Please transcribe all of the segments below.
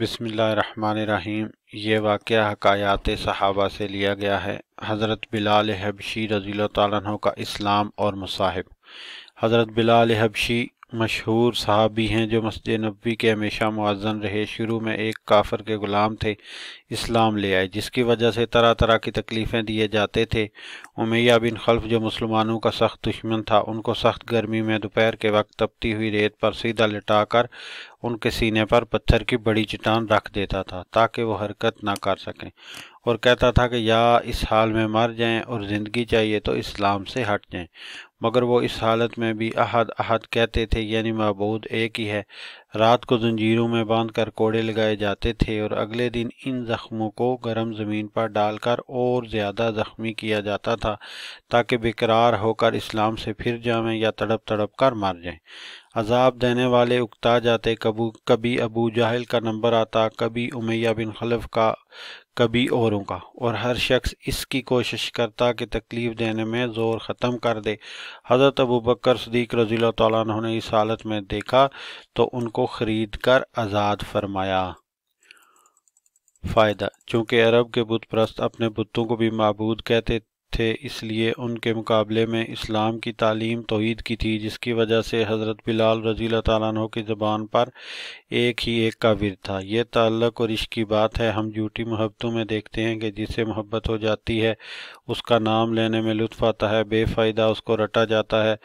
बसमीम ये वाक़ हकायात सहाबा से लिया गया है हज़रत बिलाल हबशी रज़ी तैन का इस्लाम और मुसाहिब हज़रत बिलाल हबशी मशहूर साहब भी हैं जो मस्जिद नबी के हमेशा मुआजन रहे शुरू में एक काफर के ग़ुलाम थे इस्लाम ले आए जिसकी वजह से तरह तरह की तकलीफ़ें दिए जाते थे उमैया बिन खल्फ जो मुसलमानों का सख्त दुश्मन था उनको सख्त गर्मी में दोपहर के वक्त तपती हुई रेत पर सीधा लिटाकर उनके सीने पर पत्थर की बड़ी चटान रख देता था ताकि वो हरकत ना कर सकें और कहता था कि या इस हाल में मर जाएं और ज़िंदगी चाहिए तो इस्लाम से हट जाएं मगर वो इस हालत में भी अहद अहद कहते थे यानी मबूद एक ही है रात को जंजीरों में बांध कर कोड़े लगाए जाते थे और अगले दिन इन ज़ख्मों को गर्म ज़मीन पर डालकर और ज़्यादा ज़ख्मी किया जाता था ताकि बेकरार होकर इस्लाम से फिर जावें या तड़प तड़प कर मर जाएं अजाब देने वाले उकता जाते कबू कभी अबू जाहिल का नंबर आता कभी उमैया बिन खलफ का कभी औरों का और हर शख्स इसकी कोशिश करता कि तकलीफ़ देने में ज़ोर ख़त्म कर दे हज़रत अबू बकर सदीक रजील तु ने इस हालत में देखा तो उनको ख़रीद कर आज़ाद फरमाया फ़ायदा चूँकि अरब के बुत अपने बुतों को भी मबूद कहते थे इसलिए उनके मुकाबले में इस्लाम की तालीम तोहद की थी जिसकी वजह से हज़रत बिलाल रजील तु की ज़बान पर एक ही एक का विर था यह ताल्लक और इश्क की बात है हम झूठी महब्बतों में देखते हैं कि जिससे मोहब्बत हो जाती है उसका नाम लेने में लुत्फ आता है बेफ़ायदा उसको रटा जाता है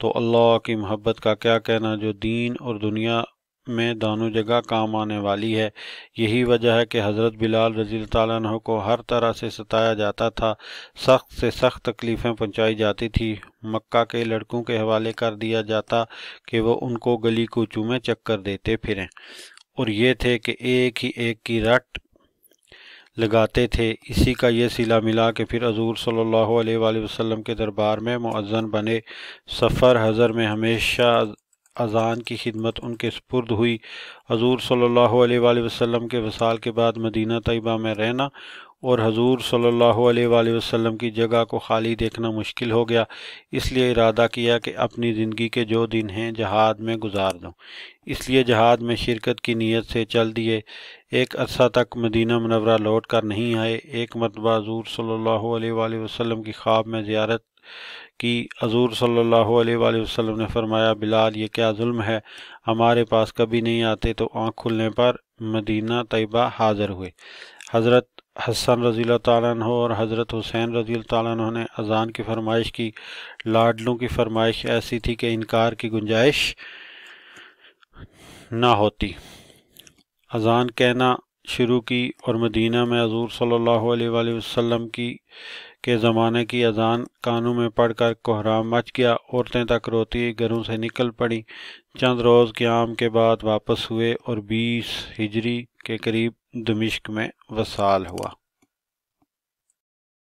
तो अल्लाह की मोहब्बत का क्या कहना जो दीन और दुनिया में जगह काम आने वाली है यही वजह है कि हज़रत बिलाल रजील तु को हर तरह से सताया जाता था सख्त से सख्त तकलीफ़ें पहुँचाई जाती थी मक्का के लड़कों के हवाले कर दिया जाता कि वो उनको गली को में चक्कर देते फिरें और ये थे कि एक ही एक की रट लगाते थे इसी का ये सिला मिला कि फिर हजूर सल्ला वसम के दरबार में मुअzzन बने सफ़र हज़र में हमेशा अजान की खिदमत उनके सुपुर्द हुई हजूर सल्ला वसलम के वसाल के बाद मदीना तयबा में रहना और हजूर सल्ला वसलम की जगह को खाली देखना मुश्किल हो गया इसलिए इरादा किया कि अपनी ज़िंदगी के जो दिन हैं जहाद में गुजार दूँ इसलिए जहाद में शिरकत की नीयत से चल दिए एक अरसा तक मदीना मनवरा लौट कर नहीं आए एक मरतबा हजूर सल्ला वसम की ख्वाब में ज़्यारत कि हजूर सल्लल्लाहु अलैहि वसल्लम ने फरमाया बिलाल ये क्या जुल्म है हमारे पास कभी नहीं आते तो आँख खुलने पर मदीना तयबा हाज़िर हुए हज़रत हसन रज़ी तन और हज़रत हुसैन रज़ी तन ने अजान की फरमाइश की लाडलों की फरमाइश ऐसी थी कि इनकार की गुंजाइश ना होती अजान कहना शुरू की और मदीना में हजूर सल्ला वसम की के ज़माने की अजान कानों में पढ़कर कर कोहराम मच गया औरतें तक रोती घरों से निकल पड़ी चंद रोज़ क्याम के बाद वापस हुए और बीस हिजरी के करीब दमिश्क में वसाल हुआ